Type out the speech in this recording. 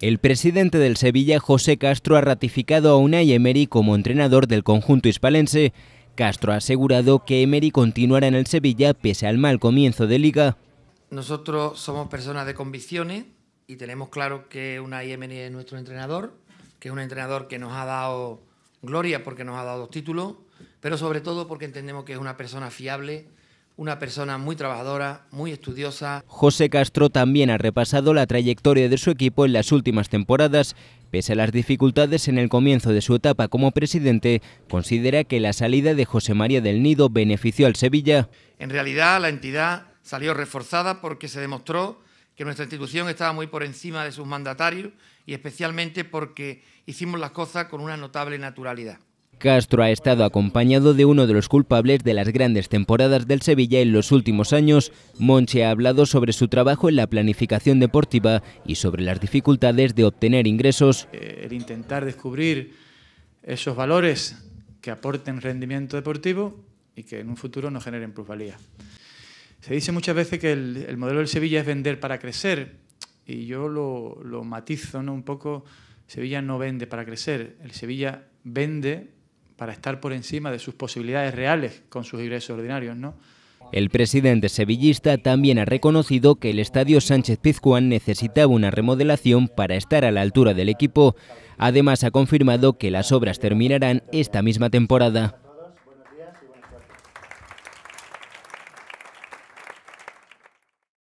El presidente del Sevilla, José Castro, ha ratificado a Unai Emery como entrenador del conjunto hispalense. Castro ha asegurado que Emery continuará en el Sevilla pese al mal comienzo de liga. Nosotros somos personas de convicciones y tenemos claro que Unai Emery es nuestro entrenador, que es un entrenador que nos ha dado gloria porque nos ha dado dos títulos, pero sobre todo porque entendemos que es una persona fiable una persona muy trabajadora, muy estudiosa. José Castro también ha repasado la trayectoria de su equipo en las últimas temporadas. Pese a las dificultades en el comienzo de su etapa como presidente, considera que la salida de José María del Nido benefició al Sevilla. En realidad, la entidad salió reforzada porque se demostró que nuestra institución estaba muy por encima de sus mandatarios y especialmente porque hicimos las cosas con una notable naturalidad. Castro ha estado acompañado de uno de los culpables de las grandes temporadas del Sevilla en los últimos años. Monchi ha hablado sobre su trabajo en la planificación deportiva y sobre las dificultades de obtener ingresos. El intentar descubrir esos valores que aporten rendimiento deportivo y que en un futuro no generen plusvalía. Se dice muchas veces que el, modelo del Sevilla es vender para crecer y yo lo, matizo un poco. Sevilla no vende para crecer, el Sevilla vende para estar por encima de sus posibilidades reales con sus ingresos ordinarios, El presidente sevillista también ha reconocido que el estadio Sánchez Pizjuán necesitaba una remodelación para estar a la altura del equipo. Además, ha confirmado que las obras terminarán esta misma temporada.